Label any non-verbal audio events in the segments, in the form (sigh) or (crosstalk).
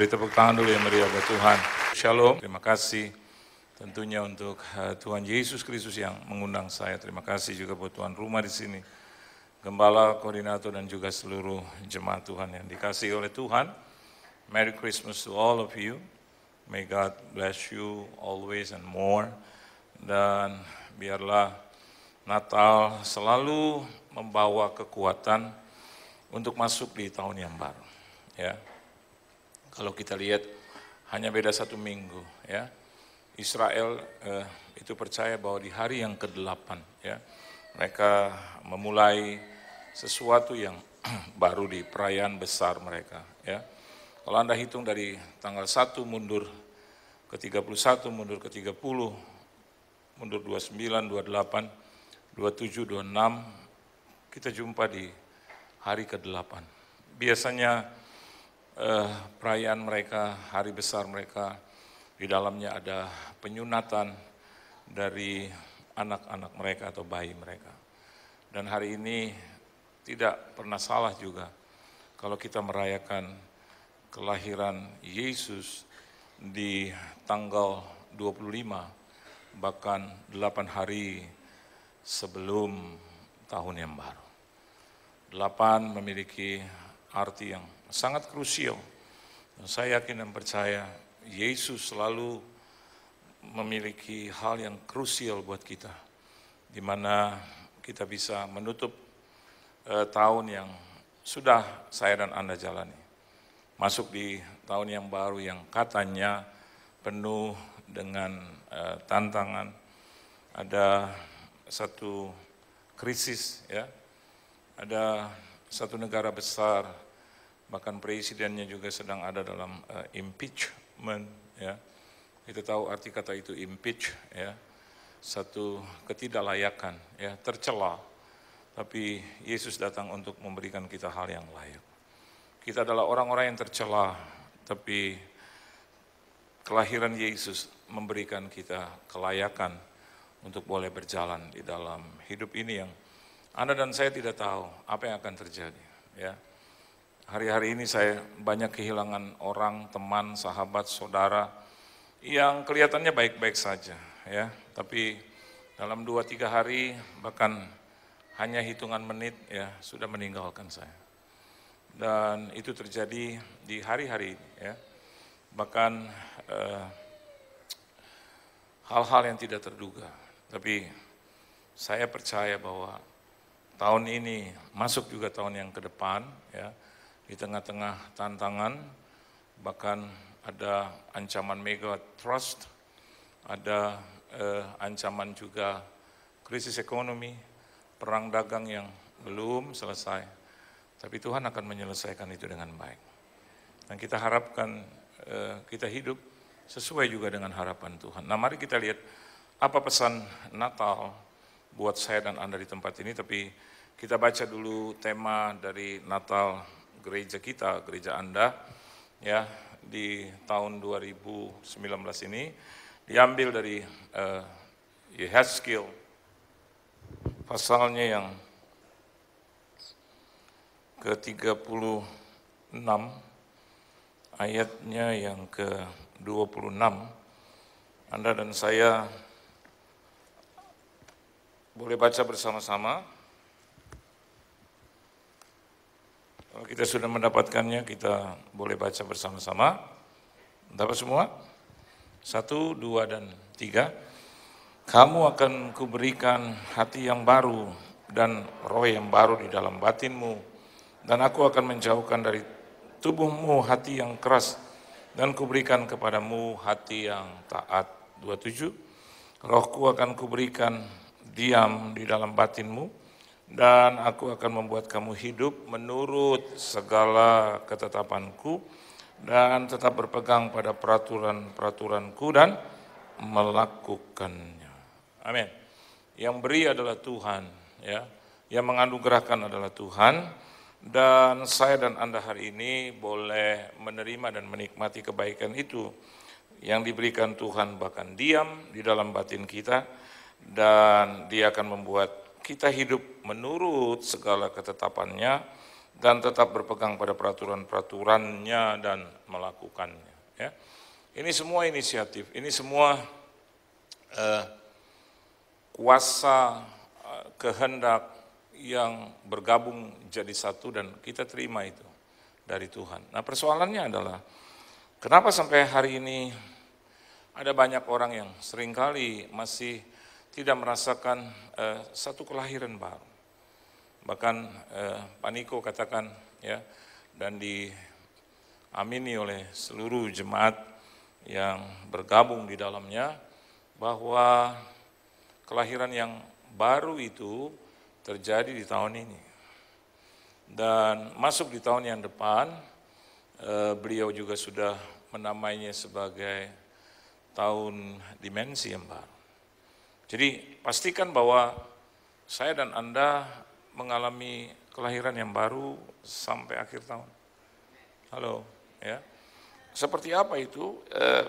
Beri tepuk tangan dulu yang meriah buat Tuhan. Shalom, terima kasih tentunya untuk eh, Tuhan Yesus Kristus yang mengundang saya. Terima kasih juga buat Tuhan rumah di sini. Gembala, koordinator dan juga seluruh jemaat Tuhan yang dikasih oleh Tuhan. Merry Christmas to all of you. May God bless you always and more. Dan biarlah Natal selalu membawa kekuatan untuk masuk di tahun yang baru. Ya, kalau kita lihat hanya beda satu minggu ya. Israel eh, itu percaya bahwa di hari yang ke-8 ya mereka memulai sesuatu yang (clears throat) baru di perayaan besar mereka ya. Kalau Anda hitung dari tanggal 1 mundur ke 31, mundur ke 30, mundur 29, 28, 27, 26 kita jumpa di hari ke-8. Biasanya eh, perayaan mereka, hari besar mereka. Di dalamnya ada penyunatan dari anak-anak mereka atau bayi mereka. Dan hari ini tidak pernah salah juga kalau kita merayakan kelahiran Yesus di tanggal 25 bahkan 8 hari sebelum tahun yang baru. 8 memiliki arti yang sangat krusial. Saya yakin dan percaya Yesus selalu memiliki hal yang krusial buat kita, di mana kita bisa menutup eh, tahun yang sudah saya dan Anda jalani. Masuk di tahun yang baru yang katanya penuh dengan eh, tantangan, ada satu krisis ya, ada satu negara besar bahkan presidennya juga sedang ada dalam uh, impeachment ya kita tahu arti kata itu impeach ya satu ketidaklayakan ya tercela tapi Yesus datang untuk memberikan kita hal yang layak kita adalah orang-orang yang tercela tapi kelahiran Yesus memberikan kita kelayakan untuk boleh berjalan di dalam hidup ini yang Anda dan saya tidak tahu apa yang akan terjadi ya hari-hari ini saya banyak kehilangan orang, teman, sahabat, saudara yang kelihatannya baik-baik saja ya, tapi dalam dua tiga hari bahkan hanya hitungan menit ya sudah meninggalkan saya. Dan itu terjadi di hari-hari ini ya. Bahkan hal eh, hal-hal yang tidak terduga. Tapi saya percaya bahwa tahun ini masuk juga tahun yang ke depan ya di tengah-tengah tantangan, bahkan ada ancaman mega trust, ada eh, ancaman juga krisis ekonomi, perang dagang yang belum selesai. Tapi Tuhan akan menyelesaikan itu dengan baik. Dan kita harapkan eh, kita hidup sesuai juga dengan harapan Tuhan. Nah mari kita lihat apa pesan Natal buat saya dan Anda di tempat ini, tapi kita baca dulu tema dari Natal gereja kita, gereja Anda ya di tahun 2019 ini diambil dari uh, Yehezkiel pasalnya yang ke-36 ayatnya yang ke-26 Anda dan saya boleh baca bersama-sama Kalau kita sudah mendapatkannya, kita boleh baca bersama-sama. Dapat semua? Satu, dua, dan tiga. Kamu akan kuberikan hati yang baru dan roh yang baru di dalam batinmu. Dan aku akan menjauhkan dari tubuhmu hati yang keras dan kuberikan kepadamu hati yang taat. Dua tujuh. Rohku akan kuberikan diam di dalam batinmu dan aku akan membuat kamu hidup menurut segala ketetapanku dan tetap berpegang pada peraturan-peraturanku dan melakukannya. Amin. Yang beri adalah Tuhan, ya. Yang menganugerahkan adalah Tuhan dan saya dan Anda hari ini boleh menerima dan menikmati kebaikan itu yang diberikan Tuhan bahkan diam di dalam batin kita dan dia akan membuat kita hidup menurut segala ketetapannya dan tetap berpegang pada peraturan-peraturannya dan melakukannya. Ya. Ini semua inisiatif, ini semua eh, kuasa eh, kehendak yang bergabung jadi satu dan kita terima itu dari Tuhan. Nah persoalannya adalah kenapa sampai hari ini ada banyak orang yang seringkali masih tidak merasakan uh, satu kelahiran baru. Bahkan uh, Pak Niko katakan ya dan diamini oleh seluruh jemaat yang bergabung di dalamnya bahwa kelahiran yang baru itu terjadi di tahun ini. Dan masuk di tahun yang depan, eh, beliau juga sudah menamainya sebagai tahun dimensi yang baru. Jadi pastikan bahwa saya dan Anda mengalami kelahiran yang baru sampai akhir tahun. Halo, ya. Seperti apa itu? Eh,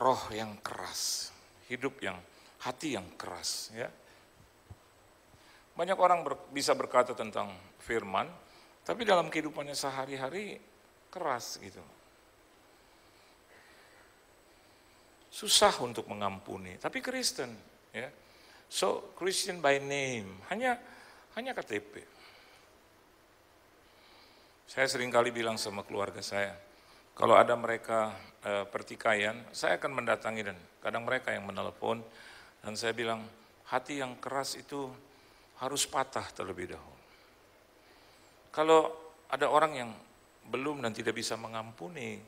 roh yang keras, hidup yang hati yang keras, ya. Banyak orang ber, bisa berkata tentang firman, tapi dalam kehidupannya sehari-hari keras gitu. Susah untuk mengampuni, tapi Kristen Ya. So Christian by name, hanya hanya KTP. Saya sering kali bilang sama keluarga saya, kalau ada mereka e, pertikaian, saya akan mendatangi dan kadang mereka yang menelpon dan saya bilang hati yang keras itu harus patah terlebih dahulu. Kalau ada orang yang belum dan tidak bisa mengampuni,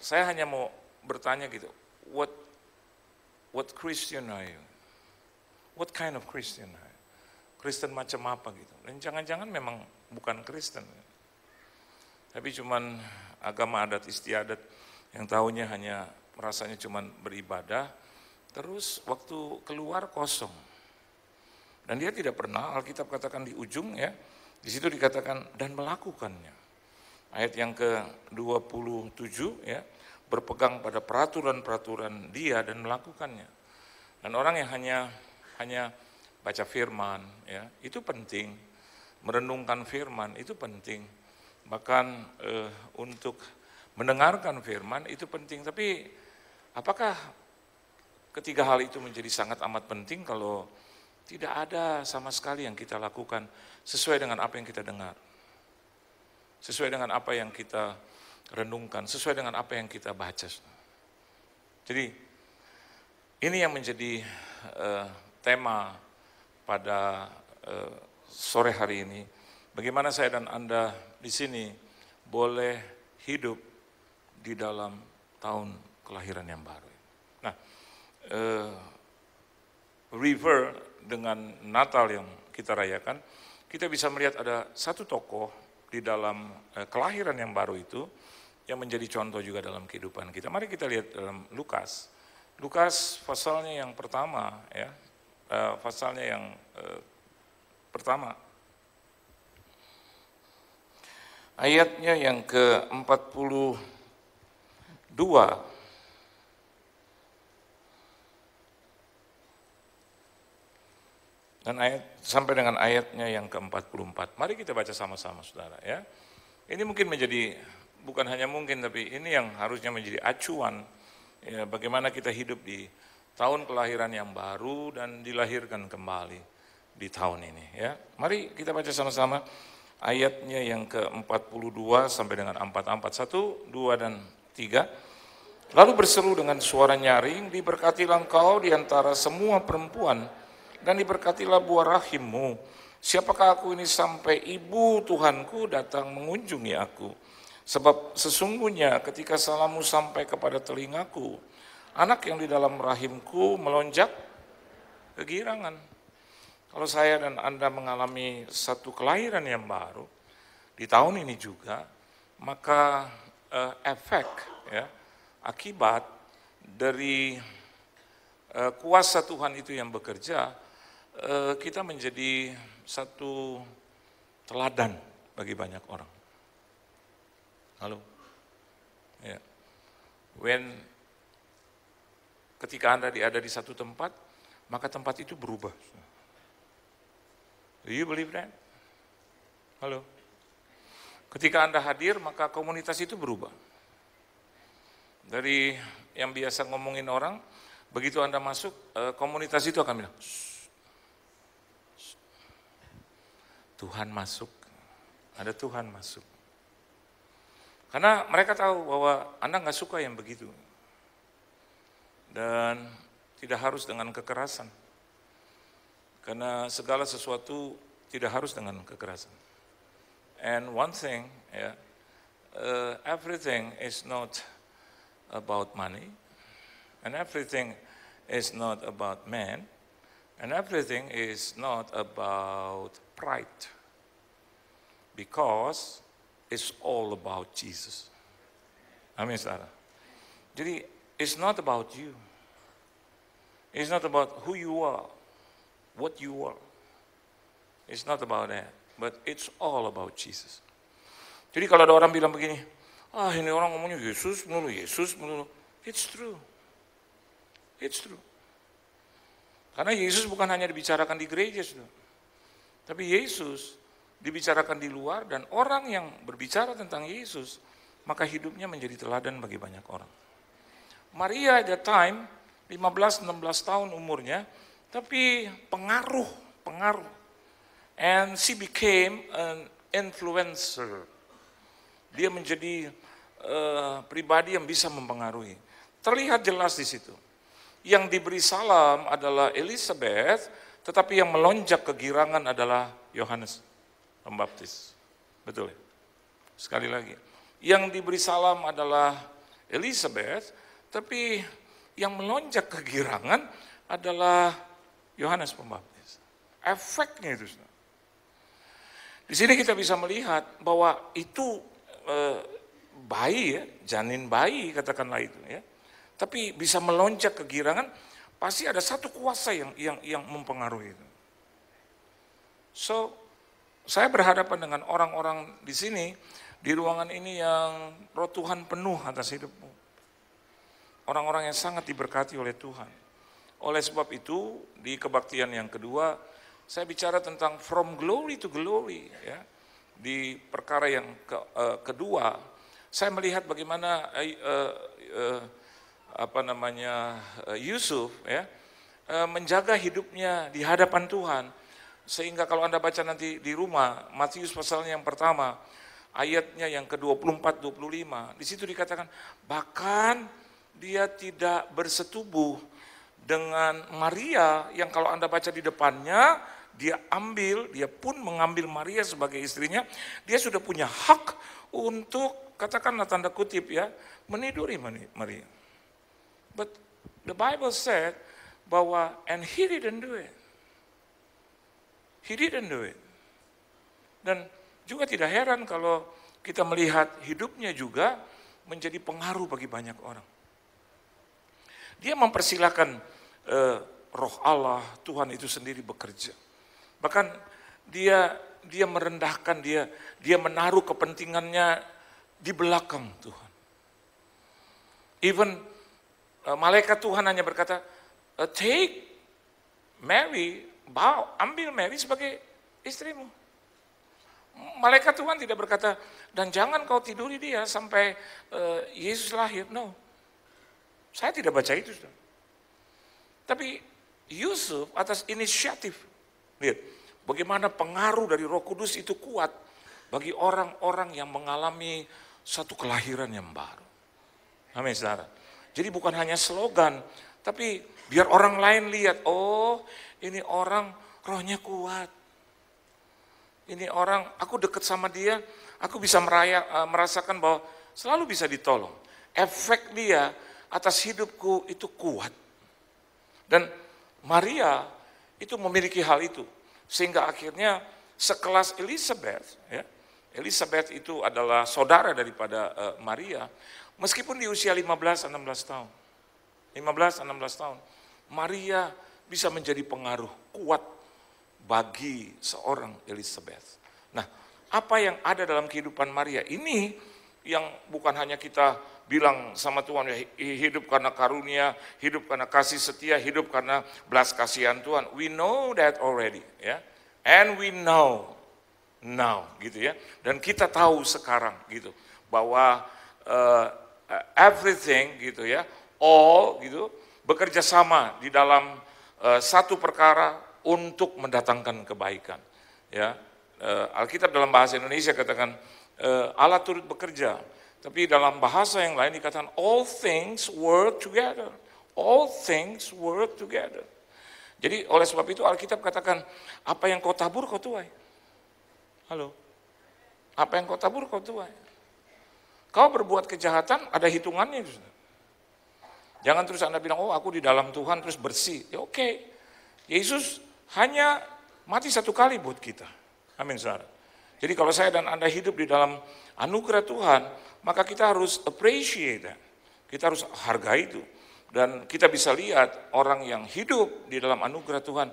saya hanya mau bertanya gitu, what What Christian are you? What kind of Christian are you? Kristen macam apa gitu. Dan jangan-jangan memang bukan Kristen. Tapi cuman agama adat istiadat yang tahunya hanya rasanya cuman beribadah. Terus waktu keluar kosong. Dan dia tidak pernah, Alkitab katakan di ujung ya, di situ dikatakan dan melakukannya. Ayat yang ke-27 ya, berpegang pada peraturan-peraturan dia dan melakukannya. Dan orang yang hanya hanya baca firman, ya, itu penting. Merenungkan firman itu penting. Bahkan eh, untuk mendengarkan firman itu penting. Tapi apakah ketiga hal itu menjadi sangat amat penting kalau tidak ada sama sekali yang kita lakukan sesuai dengan apa yang kita dengar. Sesuai dengan apa yang kita renungkan sesuai dengan apa yang kita baca. Jadi ini yang menjadi uh, tema pada uh, sore hari ini. Bagaimana saya dan Anda di sini boleh hidup di dalam tahun kelahiran yang baru. Nah, uh, river dengan Natal yang kita rayakan, kita bisa melihat ada satu tokoh di dalam kelahiran yang baru itu yang menjadi contoh juga dalam kehidupan kita. Mari kita lihat dalam Lukas. Lukas pasalnya yang pertama ya, eh, pasalnya yang eh, pertama. Ayatnya yang ke-42 dan ayat sampai dengan ayatnya yang ke-44. Mari kita baca sama-sama Saudara ya. Ini mungkin menjadi bukan hanya mungkin, tapi ini yang harusnya menjadi acuan ya, bagaimana kita hidup di tahun kelahiran yang baru dan dilahirkan kembali di tahun ini. Ya, mari kita baca sama-sama ayatnya yang ke-42 sampai dengan 1, 2 dan 3. Lalu berseru dengan suara nyaring, diberkatilah engkau di antara semua perempuan, dan diberkatilah buah rahimmu. Siapakah aku ini sampai ibu Tuhanku datang mengunjungi aku? Sebab sesungguhnya ketika salammu sampai kepada telingaku, anak yang di dalam rahimku melonjak kegirangan. Kalau saya dan Anda mengalami satu kelahiran yang baru, di tahun ini juga, maka uh, efek, ya, akibat dari uh, kuasa Tuhan itu yang bekerja, uh, kita menjadi satu teladan bagi banyak orang. Halo. Ya. When ketika Anda ada di satu tempat, maka tempat itu berubah. Do you believe that? Halo. Ketika Anda hadir, maka komunitas itu berubah. Dari yang biasa ngomongin orang, begitu Anda masuk, eh, komunitas itu akan bilang, Tuhan masuk. Ada Tuhan masuk. Karena mereka tahu bahwa Anda nggak suka yang begitu. Dan tidak harus dengan kekerasan. Karena segala sesuatu tidak harus dengan kekerasan. And one thing, ya, yeah, uh, everything is not about money, and everything is not about men, and everything is not about pride. Because It's all about Jesus. Amin, saudara. Jadi, it's not about you. It's not about who you are, what you are. It's not about that, but it's all about Jesus. Jadi kalau ada orang bilang begini, ah ini orang ngomongnya Yesus melulu, Yesus melulu. It's true. It's true. Karena Yesus bukan hanya dibicarakan di gereja, Tapi Yesus dibicarakan di luar dan orang yang berbicara tentang Yesus maka hidupnya menjadi teladan bagi banyak orang. Maria at the time 15 16 tahun umurnya tapi pengaruh pengaruh and she became an influencer. Dia menjadi uh, pribadi yang bisa mempengaruhi. Terlihat jelas di situ. Yang diberi salam adalah Elizabeth, tetapi yang melonjak kegirangan adalah Yohanes pembaptis. Betul ya? Sekali lagi, yang diberi salam adalah Elizabeth, tapi yang melonjak kegirangan adalah Yohanes Pembaptis. Efeknya itu. Di sini kita bisa melihat bahwa itu e, bayi ya, janin bayi katakanlah itu ya. Tapi bisa melonjak kegirangan, pasti ada satu kuasa yang yang yang mempengaruhi itu. So, saya berhadapan dengan orang-orang di sini, di ruangan ini yang roh Tuhan penuh atas hidupmu. Orang-orang yang sangat diberkati oleh Tuhan. Oleh sebab itu, di kebaktian yang kedua, saya bicara tentang from glory to glory. Ya. Di perkara yang ke, uh, kedua, saya melihat bagaimana uh, uh, apa namanya Yusuf ya menjaga hidupnya di hadapan Tuhan sehingga kalau Anda baca nanti di rumah, Matius pasalnya yang pertama, ayatnya yang ke-24, 25, di situ dikatakan, bahkan dia tidak bersetubuh dengan Maria yang kalau Anda baca di depannya, dia ambil, dia pun mengambil Maria sebagai istrinya, dia sudah punya hak untuk, katakanlah tanda kutip ya, meniduri Maria. But the Bible said bahwa, and he didn't do it. He didn't do it. Dan juga tidak heran kalau kita melihat hidupnya juga menjadi pengaruh bagi banyak orang. Dia mempersilahkan eh, roh Allah, Tuhan itu sendiri bekerja. Bahkan dia dia merendahkan dia, dia menaruh kepentingannya di belakang Tuhan. Even eh, malaikat Tuhan hanya berkata, eh, "Take Mary bawa, ambil Mary sebagai istrimu. Malaikat Tuhan tidak berkata, dan jangan kau tiduri dia sampai uh, Yesus lahir. No. Saya tidak baca itu. Sudah. Tapi Yusuf atas inisiatif. Lihat, bagaimana pengaruh dari roh kudus itu kuat bagi orang-orang yang mengalami satu kelahiran yang baru. Amin, saudara. Jadi bukan hanya slogan, tapi biar orang lain lihat, oh ini orang rohnya kuat. Ini orang, aku dekat sama dia, aku bisa meraya, eh, merasakan bahwa selalu bisa ditolong. Efek dia atas hidupku itu kuat. Dan Maria itu memiliki hal itu. Sehingga akhirnya sekelas Elizabeth, ya, Elizabeth itu adalah saudara daripada uh, Maria, meskipun di usia 15-16 tahun. 15-16 tahun. Maria bisa menjadi pengaruh kuat bagi seorang Elizabeth. Nah, apa yang ada dalam kehidupan Maria ini yang bukan hanya kita bilang sama Tuhan ya hidup karena karunia, hidup karena kasih setia, hidup karena belas kasihan Tuhan. We know that already ya. And we know now gitu ya. Dan kita tahu sekarang gitu bahwa uh, everything gitu ya, all gitu bekerja sama di dalam Eh, satu perkara untuk mendatangkan kebaikan. Ya, eh, Alkitab dalam bahasa Indonesia katakan eh, Allah turut bekerja, tapi dalam bahasa yang lain dikatakan all things work together. All things work together. Jadi oleh sebab itu Alkitab katakan, apa yang kau tabur kau tuai. Halo. Apa yang kau tabur kau tuai. Kau berbuat kejahatan ada hitungannya. Jangan terus Anda bilang, oh aku di dalam Tuhan terus bersih. Ya oke, Yesus hanya mati satu kali buat kita. Amin saudara. Jadi kalau saya dan Anda hidup di dalam anugerah Tuhan, maka kita harus appreciate that. Kita harus hargai itu. Dan kita bisa lihat orang yang hidup di dalam anugerah Tuhan,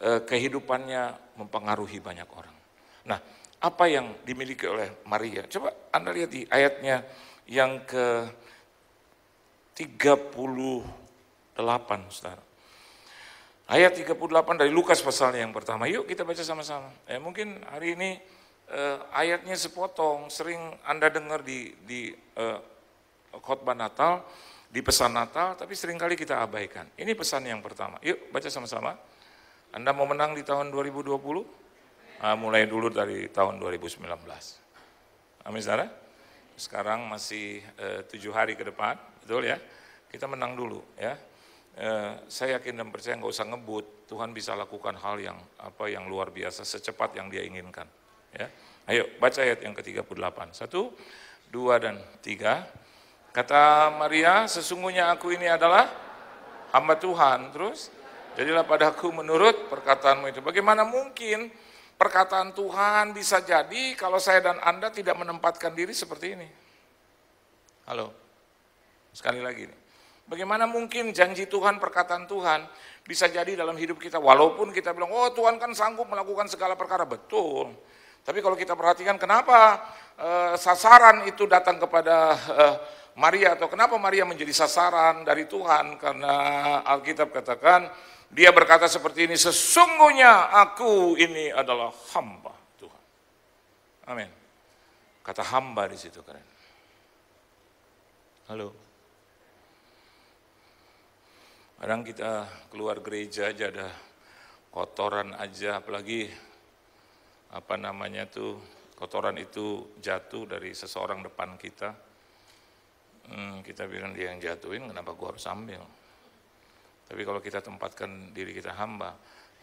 eh, kehidupannya mempengaruhi banyak orang. Nah, apa yang dimiliki oleh Maria? Coba Anda lihat di ayatnya yang ke 38, saudara. Ayat 38 dari Lukas pasal yang pertama. Yuk kita baca sama-sama. Ya, mungkin hari ini eh, ayatnya sepotong, sering Anda dengar di, di eh, khotbah Natal, di pesan Natal, tapi sering kali kita abaikan. Ini pesan yang pertama. Yuk baca sama-sama. Anda mau menang di tahun 2020? Nah, mulai dulu dari tahun 2019. Amin, saudara. Sekarang masih eh, tujuh hari ke depan betul ya? Kita menang dulu ya. E, saya yakin dan percaya nggak usah ngebut, Tuhan bisa lakukan hal yang apa yang luar biasa secepat yang Dia inginkan. Ya. Ayo baca ayat yang ke-38. Satu, dua dan tiga. Kata Maria, sesungguhnya aku ini adalah hamba Tuhan. Terus, jadilah padaku menurut perkataanmu itu. Bagaimana mungkin perkataan Tuhan bisa jadi kalau saya dan Anda tidak menempatkan diri seperti ini? Halo. Sekali lagi nih. Bagaimana mungkin janji Tuhan, perkataan Tuhan bisa jadi dalam hidup kita walaupun kita bilang, "Oh, Tuhan kan sanggup melakukan segala perkara." Betul. Tapi kalau kita perhatikan kenapa eh, sasaran itu datang kepada eh, Maria atau kenapa Maria menjadi sasaran dari Tuhan karena Alkitab katakan dia berkata seperti ini, sesungguhnya aku ini adalah hamba Tuhan. Amin. Kata hamba di situ keren. Halo. Kadang kita keluar gereja aja ada kotoran aja, apalagi apa namanya tuh kotoran itu jatuh dari seseorang depan kita. Hmm, kita bilang dia yang jatuhin, kenapa gua harus ambil? Tapi kalau kita tempatkan diri kita hamba,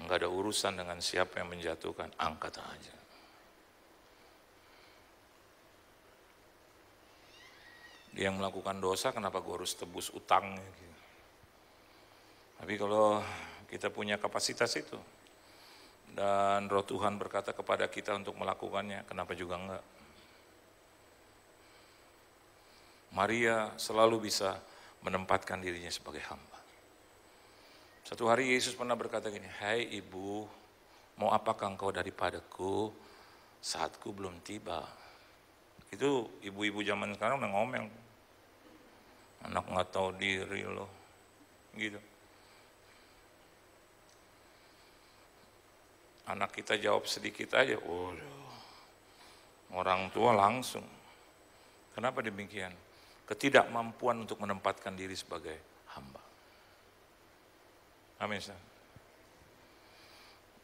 nggak ada urusan dengan siapa yang menjatuhkan, angkat aja. Dia yang melakukan dosa, kenapa gua harus tebus utangnya? Gitu. Tapi kalau kita punya kapasitas itu, dan roh Tuhan berkata kepada kita untuk melakukannya, kenapa juga enggak? Maria selalu bisa menempatkan dirinya sebagai hamba. Satu hari Yesus pernah berkata gini, Hai hey ibu, mau apakah engkau daripadaku saatku belum tiba. Itu ibu-ibu zaman sekarang udah ngomel. Anak nggak tahu diri loh. Gitu. Anak kita jawab sedikit aja, waduh. Orang tua langsung. Kenapa demikian? Ketidakmampuan untuk menempatkan diri sebagai hamba. Amin.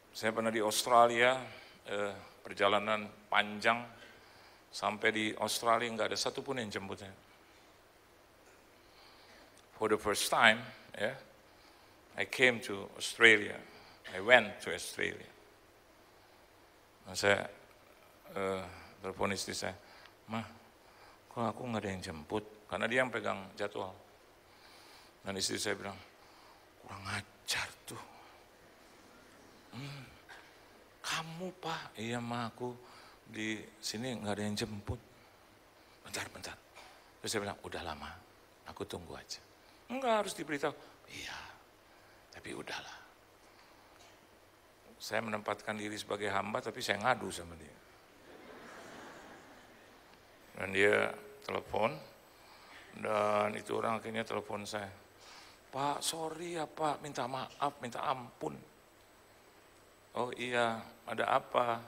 Saya pernah di Australia, eh, perjalanan panjang, sampai di Australia nggak ada satupun yang jemputnya. For the first time, yeah, I came to Australia. I went to Australia saya eh, telepon istri saya, mah kok aku nggak ada yang jemput? Karena dia yang pegang jadwal. Dan istri saya bilang, kurang ajar tuh. Hmm, kamu pak, iya mah aku di sini nggak ada yang jemput. Bentar, bentar. Terus saya bilang, udah lama, aku tunggu aja. Enggak harus diberitahu. Iya, tapi udahlah. Saya menempatkan diri sebagai hamba tapi saya ngadu sama dia. Dan dia telepon dan itu orang akhirnya telepon saya. Pak, sorry ya Pak, minta maaf, minta ampun. Oh iya, ada apa?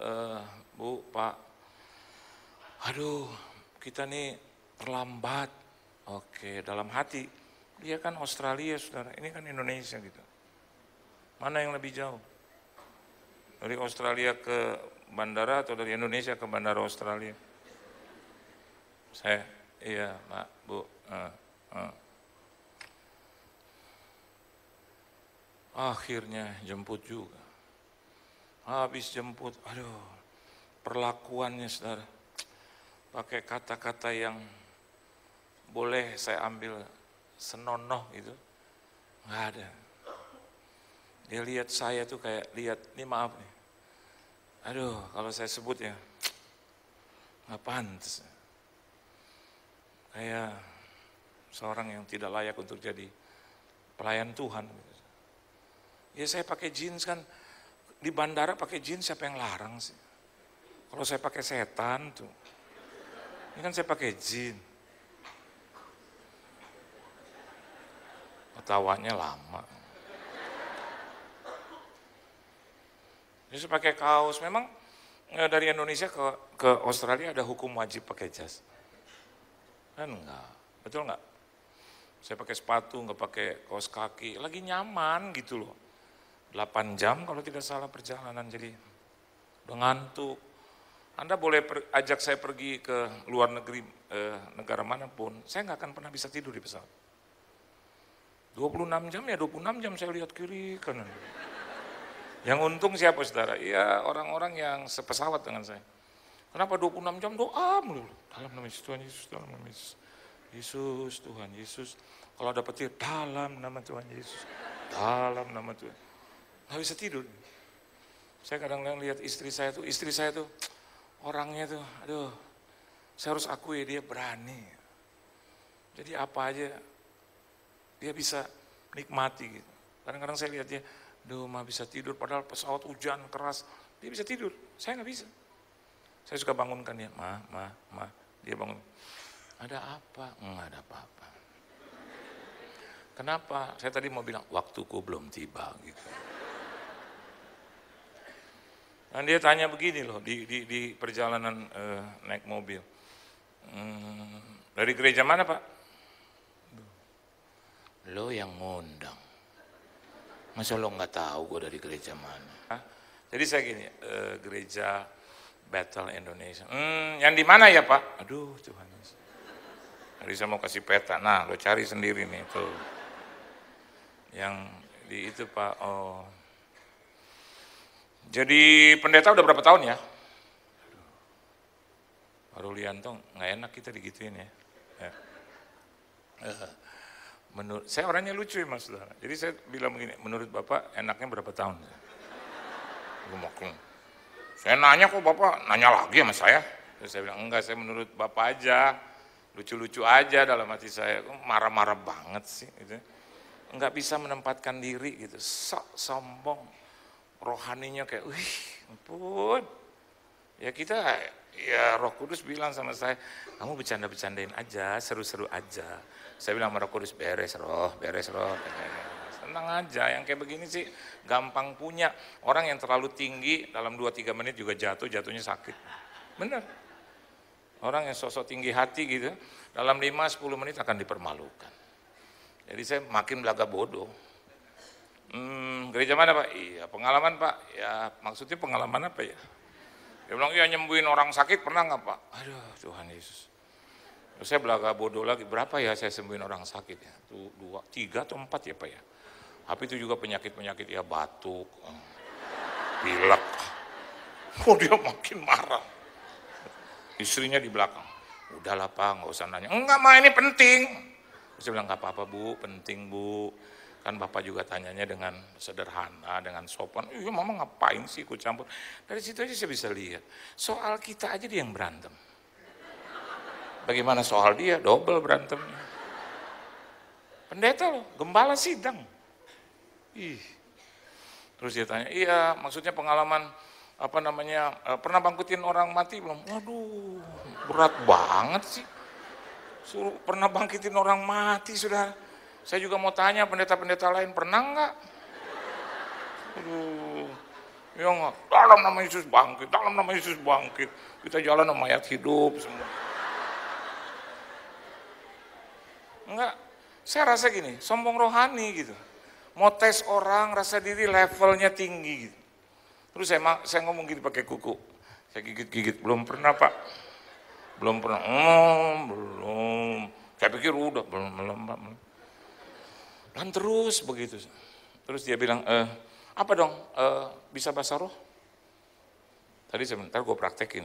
Uh, Bu, Pak, aduh kita nih terlambat. Oke, dalam hati. Dia kan Australia, saudara. Ini kan Indonesia gitu. Mana yang lebih jauh? Dari Australia ke bandara atau dari Indonesia ke bandara Australia? Saya, iya Pak, Bu. Uh, uh. Akhirnya jemput juga. Habis jemput, aduh, perlakuannya saudara. Pakai kata-kata yang boleh saya ambil senonoh gitu. Enggak ada. Dia lihat saya tuh kayak lihat, ini maaf nih. Aduh, kalau saya sebut ya, nggak pantas. Kayak seorang yang tidak layak untuk jadi pelayan Tuhan. Ya saya pakai jeans kan, di bandara pakai jeans siapa yang larang sih? Kalau saya pakai setan tuh. Ini kan saya pakai jeans. Ketawanya lama. Justru pakai kaos. Memang eh, dari Indonesia ke ke Australia ada hukum wajib pakai jas. Kan enggak. Betul enggak? Saya pakai sepatu, enggak pakai kaos kaki. Lagi nyaman gitu loh. 8 jam kalau tidak salah perjalanan jadi udah ngantuk. Anda boleh per, ajak saya pergi ke luar negeri eh, negara manapun, saya nggak akan pernah bisa tidur di pesawat. 26 jam ya 26 jam saya lihat kiri kanan. Yang untung siapa saudara? Ya orang-orang yang sepesawat dengan saya. Kenapa 26 jam doa melulu? Dalam nama Yesus Tuhan Yesus, dalam nama Yesus. Yesus Tuhan Yesus. Kalau ada petir, dalam nama Tuhan Yesus. Dalam nama Tuhan. Gak bisa tidur. Saya kadang-kadang lihat istri saya tuh, istri saya tuh orangnya tuh, aduh, saya harus akui dia berani. Jadi apa aja dia bisa nikmati gitu. Kadang-kadang saya lihat dia, Duh, mah bisa tidur, padahal pesawat hujan keras. Dia bisa tidur, saya nggak bisa. Saya suka bangunkan dia, ma, ma, ma. Dia bangun, ada apa? Enggak ada apa-apa. Kenapa? Saya tadi mau bilang, waktuku belum tiba gitu. Dan dia tanya begini loh, di, di, di perjalanan uh, naik mobil. Hmm, dari gereja mana pak? Lo yang ngundang. Masa lo nggak tahu gue dari gereja mana? Jadi saya gini, e, gereja Battle Indonesia. Hmm, yang di mana ya Pak? Aduh Tuhan. Jadi saya mau kasih peta. Nah, lo cari sendiri nih tuh. Yang di itu Pak. Oh. Jadi pendeta udah berapa tahun ya? Pak Rulianto, nggak enak kita digituin ya. ya. Eh, Menurut, saya orangnya lucu ya mas saudara. Jadi saya bilang begini, menurut bapak enaknya berapa tahun? Saya nanya kok bapak nanya lagi sama saya. Terus saya bilang enggak, saya menurut bapak aja. Lucu-lucu aja dalam hati saya. Marah-marah banget sih. Gitu. Enggak bisa menempatkan diri gitu. Sok sombong. Rohaninya kayak, wih ampun. Ya kita ya Roh Kudus bilang sama saya, kamu bercanda-bercandain aja, seru-seru aja. Saya bilang sama Kudus, beres roh, beres roh. Tenang aja, yang kayak begini sih gampang punya. Orang yang terlalu tinggi dalam 2-3 menit juga jatuh, jatuhnya sakit. Benar. Orang yang sosok tinggi hati gitu, dalam 5-10 menit akan dipermalukan. Jadi saya makin belaga bodoh. Hmm, gereja mana Pak? Iya, pengalaman Pak. Ya, maksudnya pengalaman apa ya? Dia bilang, iya nyembuhin orang sakit pernah nggak Pak? Aduh, Tuhan Yesus. Saya belaga bodoh lagi, berapa ya saya sembuhin orang sakit ya? Tuh, dua, tiga atau empat ya Pak ya? Tapi itu juga penyakit-penyakit ya batuk, eh, pilek. Oh (laughs) dia makin marah. Istrinya di belakang. Udahlah Pak, nggak usah nanya. Enggak ma, ini penting. Saya bilang, nggak apa-apa Bu, penting Bu. Kan Bapak juga tanyanya dengan sederhana, dengan sopan. Iya Mama ngapain sih ikut campur. Dari situ aja saya bisa lihat. Soal kita aja dia yang berantem. Bagaimana soal dia? Double berantemnya. Pendeta loh, gembala sidang. Ih. Terus dia tanya, iya maksudnya pengalaman apa namanya, eh, pernah bangkitin orang mati belum? Waduh, berat banget sih. Suruh, pernah bangkitin orang mati sudah. Saya juga mau tanya pendeta-pendeta lain, pernah enggak? Aduh, ya enggak. Dalam nama Yesus bangkit, dalam nama Yesus bangkit. Kita jalan sama mayat hidup semua. Enggak, saya rasa gini, sombong rohani gitu. Mau tes orang, rasa diri levelnya tinggi gitu. Terus saya, saya ngomong gini pakai kuku, saya gigit-gigit, belum pernah pak. Belum pernah, oh, belum. Saya pikir udah, belum, belum, belum. Dan terus begitu. Terus dia bilang, eh, apa dong, eh, bisa bahasa roh? Tadi sebentar gue praktekin.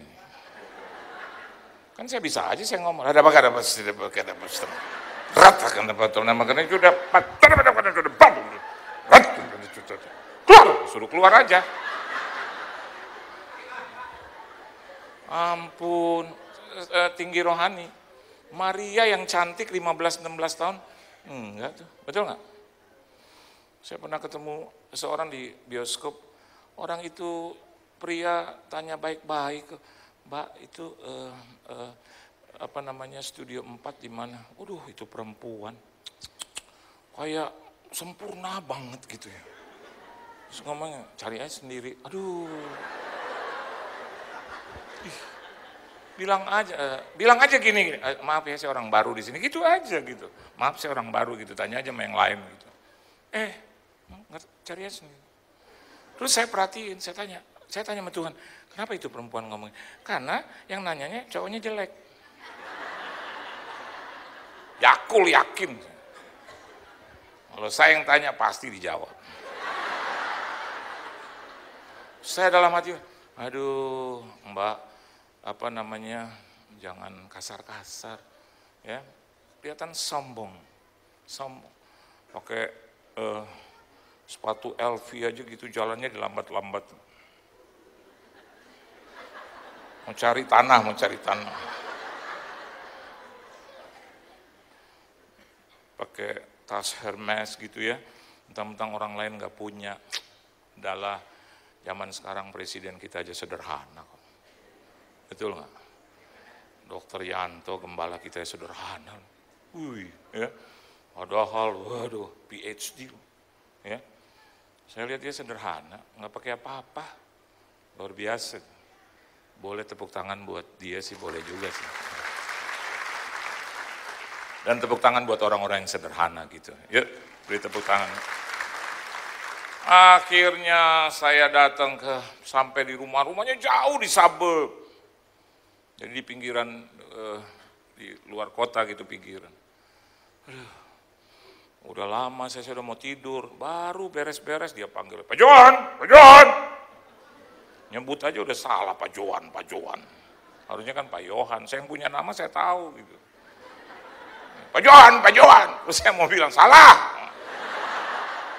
Kan saya bisa aja saya ngomong, ada apa, ada apa, ada apa, ada apa, ada apa ratakan tempat nah makanya itu sudah, keluar suruh keluar aja ampun eh, tinggi rohani Maria yang cantik 15-16 tahun enggak tuh betul enggak saya pernah ketemu seorang di bioskop orang itu pria tanya baik-baik mbak itu eh, eh, apa namanya studio 4 di mana. Waduh itu perempuan. Kayak sempurna banget gitu ya. Terus ngomongnya cari aja sendiri. Aduh. Ih, bilang aja, eh, bilang aja gini, gini, eh, maaf ya saya orang baru di sini, gitu aja gitu. Maaf saya orang baru gitu, tanya aja sama yang lain gitu. Eh, cari aja sendiri. Terus saya perhatiin, saya tanya, saya tanya sama Tuhan, kenapa itu perempuan ngomong? Karena yang nanyanya cowoknya jelek. Yakul ya, yakin. Kalau saya yang tanya pasti dijawab. Saya dalam hati, aduh mbak, apa namanya, jangan kasar-kasar. ya Kelihatan sombong. Sombong. Pakai uh, sepatu LV aja gitu jalannya dilambat-lambat. Mau cari tanah, mau cari tanah. pakai tas Hermes gitu ya, mentang-mentang orang lain nggak punya. Dalam zaman sekarang presiden kita aja sederhana kok. Betul nggak? Dokter Yanto gembala kita ya sederhana. Wih, ya. Padahal, waduh, PhD. Ya. Saya lihat dia sederhana, nggak pakai apa-apa. Luar biasa. Boleh tepuk tangan buat dia sih, boleh juga sih. Dan tepuk tangan buat orang-orang yang sederhana gitu. Yuk, beri tepuk tangan. Akhirnya saya datang ke sampai di rumah, rumahnya jauh di Saber, Jadi di pinggiran eh, di luar kota gitu pinggiran. Aduh, udah lama saya sudah mau tidur, baru beres-beres dia panggil, Pak Johan, Pak Johan. Nyebut aja udah salah Pak Johan, Pak Johan. Harusnya kan Pak Johan, saya yang punya nama saya tahu gitu. Pak Johan, Pak Johan. Terus saya mau bilang, salah.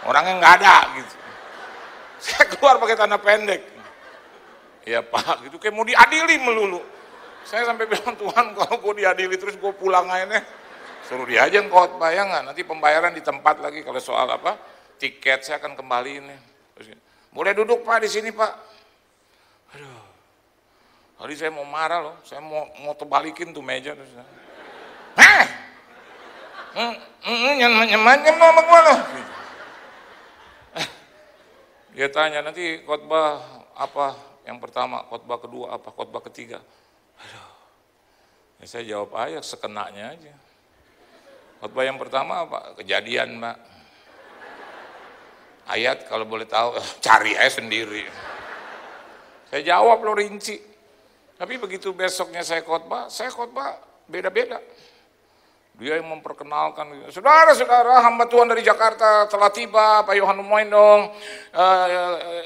Orangnya nggak ada gitu. Saya keluar pakai tanda pendek. Ya Pak, gitu kayak mau diadili melulu. Saya sampai bilang, Tuhan kalau gue diadili terus gue pulang aja nih. Suruh dia aja ngkot bayangan, ya nanti pembayaran di tempat lagi kalau soal apa, tiket saya akan kembali ini. boleh duduk Pak di sini Pak. Aduh, Hari saya mau marah loh, saya mau mau terbalikin tuh meja terus. Mm, mm, mm, yang macam-macam sama gue loh. (laughs) Dia tanya nanti khotbah apa yang pertama, khotbah kedua apa, khotbah ketiga. Aduh. Ya saya jawab aja sekenanya aja. Khotbah yang pertama apa? Kejadian, Mbak. Ayat kalau boleh tahu eh, cari aja sendiri. Saya jawab lo rinci. Tapi begitu besoknya saya khotbah, saya khotbah beda-beda. Dia yang memperkenalkan, saudara-saudara hamba Tuhan dari Jakarta telah tiba, Pak Yohan Moindong, dong, eh,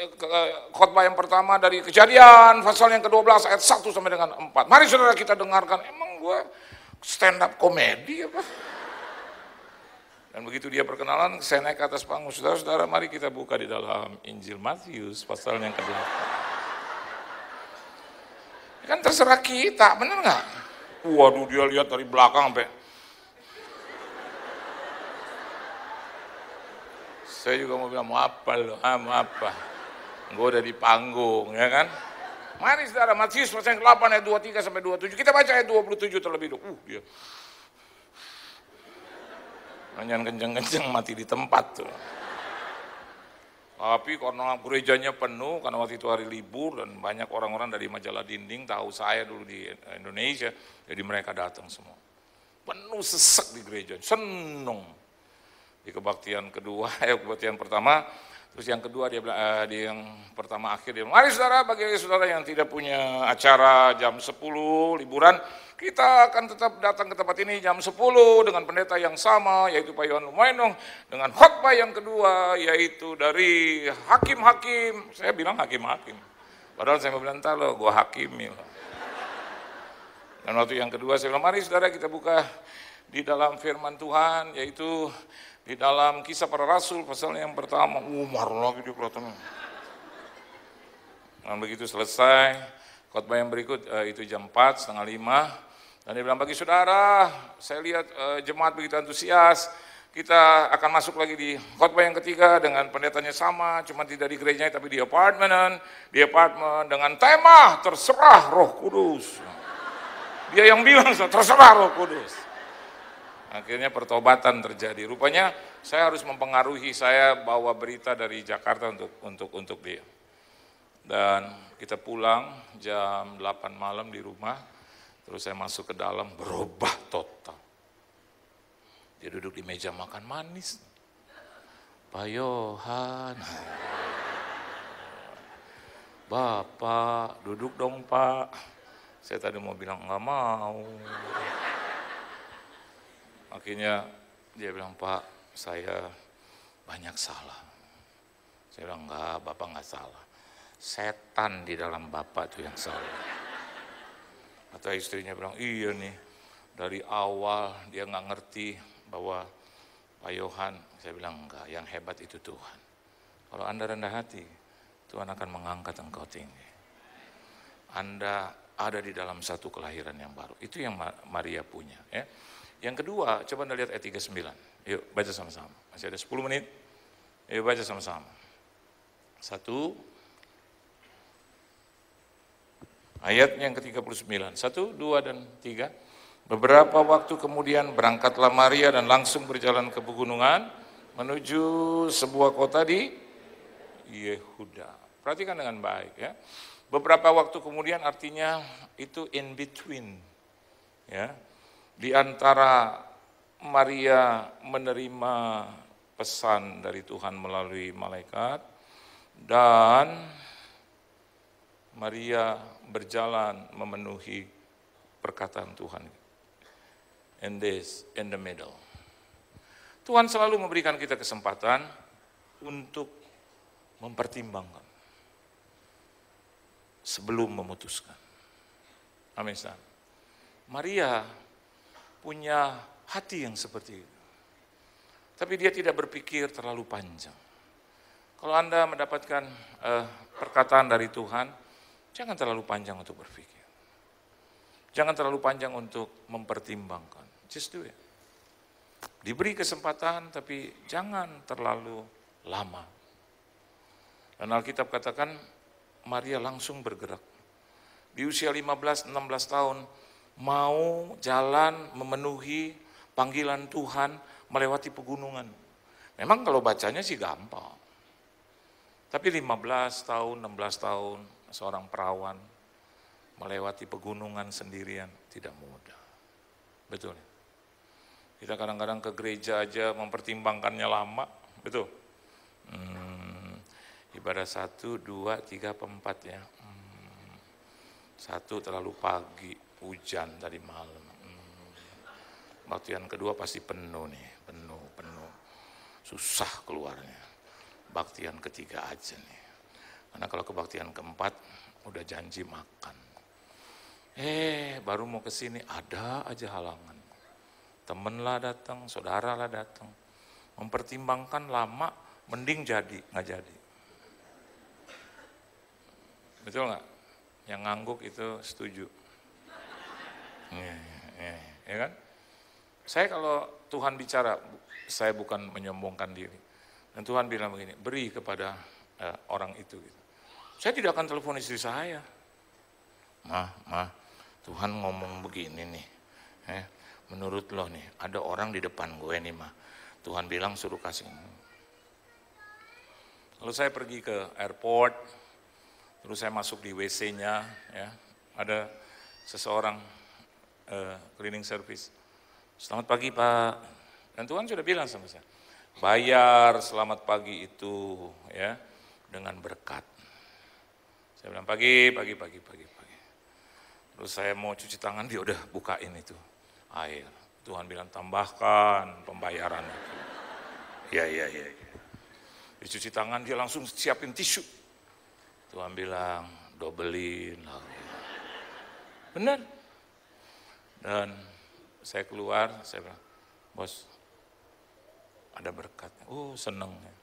eh, eh, khotbah yang pertama dari kejadian, pasal yang ke-12 ayat 1 sampai dengan 4. Mari saudara kita dengarkan, emang gue stand up komedi apa? Dan begitu dia perkenalan, saya naik ke atas panggung. Saudara-saudara, mari kita buka di dalam Injil Matius, pasal yang ke-8. Kan terserah kita, bener gak? Waduh, dia lihat dari belakang sampai Saya juga mau bilang, mau apa lo? Ah, mau apa? Gue udah di panggung, ya kan? Mari saudara, Matius pasal 8 ayat 23 sampai 27. Kita baca ayat 27 terlebih dahulu. Uh, dia. Hanya kenceng-kenceng mati di tempat tuh. Tapi karena gerejanya penuh, karena waktu itu hari libur dan banyak orang-orang dari majalah dinding tahu saya dulu di Indonesia, jadi mereka datang semua. Penuh sesek di gereja, seneng di kebaktian kedua, (laughs) eh, kebaktian pertama, terus yang kedua dia bilang, eh, di yang pertama akhir dia bilang, mari saudara bagi saudara yang tidak punya acara jam 10 liburan, kita akan tetap datang ke tempat ini jam 10 dengan pendeta yang sama, yaitu Pak Yohan Lumainong, dengan khotbah yang kedua, yaitu dari hakim-hakim, saya bilang hakim-hakim, padahal saya bilang, tahu lo, gue hakim ya. Dan waktu yang kedua saya bilang, mari saudara kita buka di dalam firman Tuhan, yaitu di dalam kisah para rasul pasal yang pertama, Umar uh, lagi di kelihatan Dan nah, begitu selesai, khotbah yang berikut eh, itu jam 4, setengah 5. Dan dia bilang, bagi saudara, saya lihat eh, jemaat begitu antusias, kita akan masuk lagi di khotbah yang ketiga dengan pendetanya sama, cuma tidak di gereja tapi di apartemen, di apartemen dengan tema terserah Roh Kudus. Dia yang bilang terserah Roh Kudus. Akhirnya pertobatan terjadi. Rupanya saya harus mempengaruhi saya bawa berita dari Jakarta untuk untuk untuk dia. Dan kita pulang jam 8 malam di rumah. Terus saya masuk ke dalam berubah total. Dia duduk di meja makan manis. Pak Yohan. Bapak, duduk dong Pak. Saya tadi mau bilang nggak mau. Akhirnya dia bilang, Pak, saya banyak salah. Saya bilang, enggak, Bapak enggak salah. Setan di dalam Bapak itu yang salah. Atau istrinya bilang, iya nih, dari awal dia nggak ngerti bahwa Pak Yohan, saya bilang enggak, yang hebat itu Tuhan. Kalau Anda rendah hati, Tuhan akan mengangkat engkau tinggi. Anda ada di dalam satu kelahiran yang baru. Itu yang Maria punya. Ya. Yang kedua, coba Anda lihat ayat 39. Yuk, baca sama-sama. Masih ada 10 menit. Yuk, baca sama-sama. Satu. Ayat yang ke-39. Satu, dua, dan tiga. Beberapa waktu kemudian berangkatlah Maria dan langsung berjalan ke pegunungan menuju sebuah kota di Yehuda. Perhatikan dengan baik ya. Beberapa waktu kemudian artinya itu in between. Ya, di antara Maria menerima pesan dari Tuhan melalui malaikat dan Maria berjalan memenuhi perkataan Tuhan. And this in the middle. Tuhan selalu memberikan kita kesempatan untuk mempertimbangkan sebelum memutuskan. Amin. Maria punya hati yang seperti itu. Tapi dia tidak berpikir terlalu panjang. Kalau Anda mendapatkan eh, perkataan dari Tuhan, jangan terlalu panjang untuk berpikir. Jangan terlalu panjang untuk mempertimbangkan. Just do it. Diberi kesempatan, tapi jangan terlalu lama. Dan Alkitab katakan, Maria langsung bergerak. Di usia 15-16 tahun, mau jalan memenuhi panggilan Tuhan melewati pegunungan. Memang kalau bacanya sih gampang. Tapi 15 tahun, 16 tahun seorang perawan melewati pegunungan sendirian tidak mudah. Betul. Ya? Kita kadang-kadang ke gereja aja mempertimbangkannya lama, betul. Hmm, ibadah satu, dua, tiga, empat ya. Hmm, satu terlalu pagi, hujan tadi malam. Hmm. Waktu Baktian kedua pasti penuh nih, penuh, penuh. Susah keluarnya. Baktian ketiga aja nih. Karena kalau kebaktian keempat, udah janji makan. Eh, baru mau kesini ada aja halangan. Temenlah datang, saudara lah datang. Mempertimbangkan lama, mending jadi, nggak jadi. Betul nggak? Yang ngangguk itu setuju. Iya, iya, iya. Ya, kan? Saya kalau Tuhan bicara, saya bukan menyombongkan diri. Dan Tuhan bilang begini, beri kepada uh, orang itu. Gitu. Saya tidak akan telepon istri saya. Ma, ma, Tuhan ngomong begini nih. Eh, menurut lo nih, ada orang di depan gue nih ma. Tuhan bilang suruh kasih. Lalu saya pergi ke airport, terus saya masuk di WC-nya, ya, ada seseorang Eh, cleaning service. Selamat pagi Pak. Dan Tuhan sudah bilang sama saya, bayar selamat pagi itu ya dengan berkat. Saya bilang pagi, pagi, pagi, pagi, pagi. Terus saya mau cuci tangan, dia udah bukain itu air. Tuhan bilang tambahkan pembayaran itu. ya, ya. iya. Ya. Dicuci tangan dia langsung siapin tisu. Tuhan bilang dobelin. Benar, dan saya keluar, saya bilang, bos, ada berkat. Oh, seneng. Ya.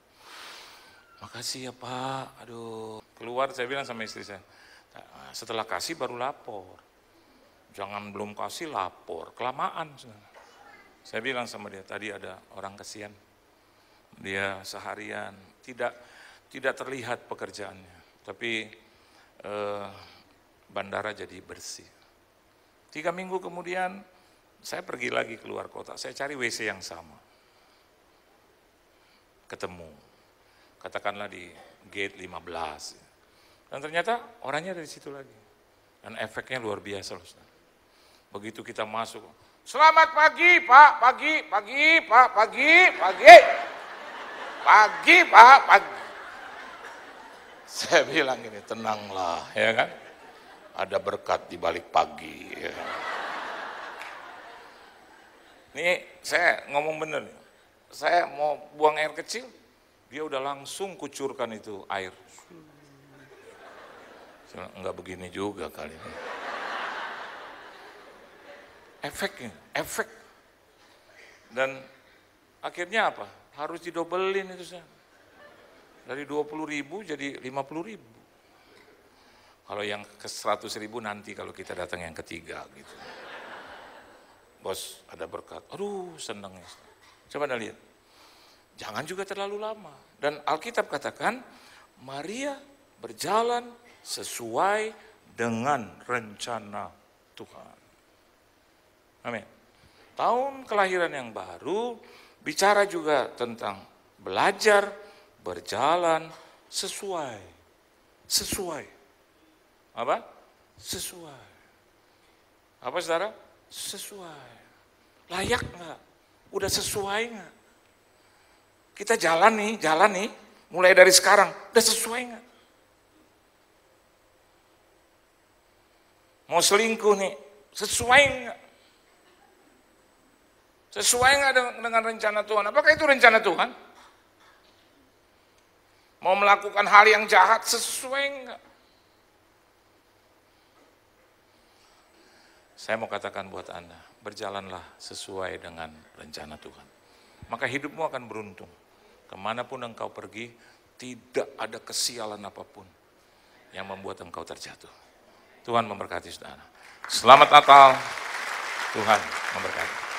Makasih ya Pak. Aduh, keluar saya bilang sama istri saya. Nah, setelah kasih baru lapor. Jangan belum kasih lapor, kelamaan. Saya bilang sama dia, tadi ada orang kesian. Dia seharian, tidak tidak terlihat pekerjaannya. Tapi eh, bandara jadi bersih. Tiga minggu kemudian saya pergi lagi keluar kota, saya cari WC yang sama. Ketemu, katakanlah di gate 15. Dan ternyata orangnya dari situ lagi. Dan efeknya luar biasa loh. Begitu kita masuk, selamat pagi pak, pagi, pagi, pak, pagi, pagi. Pagi pak, pagi. Saya bilang ini tenanglah ya kan ada berkat di balik pagi. Ya. Nih, saya ngomong bener. nih. Saya mau buang air kecil, dia udah langsung kucurkan itu air. enggak begini juga kali ini. Efeknya, efek. Dan akhirnya apa? Harus didobelin itu saya. Dari 20 ribu jadi 50 ribu. Kalau yang ke 100 ribu nanti kalau kita datang yang ketiga gitu. Bos ada berkat, aduh senengnya, Coba anda lihat, jangan juga terlalu lama. Dan Alkitab katakan, Maria berjalan sesuai dengan rencana Tuhan. Amin. Tahun kelahiran yang baru bicara juga tentang belajar berjalan sesuai sesuai apa? Sesuai. Apa saudara? Sesuai. Layak nggak? Udah sesuai nggak? Kita jalan nih, jalan nih, mulai dari sekarang, udah sesuai nggak? Mau selingkuh nih, sesuai nggak? Sesuai nggak dengan rencana Tuhan? Apakah itu rencana Tuhan? Mau melakukan hal yang jahat, sesuai nggak? Saya mau katakan buat Anda, berjalanlah sesuai dengan rencana Tuhan. Maka hidupmu akan beruntung. Kemanapun engkau pergi, tidak ada kesialan apapun yang membuat engkau terjatuh. Tuhan memberkati saudara. Selamat Natal, Tuhan memberkati.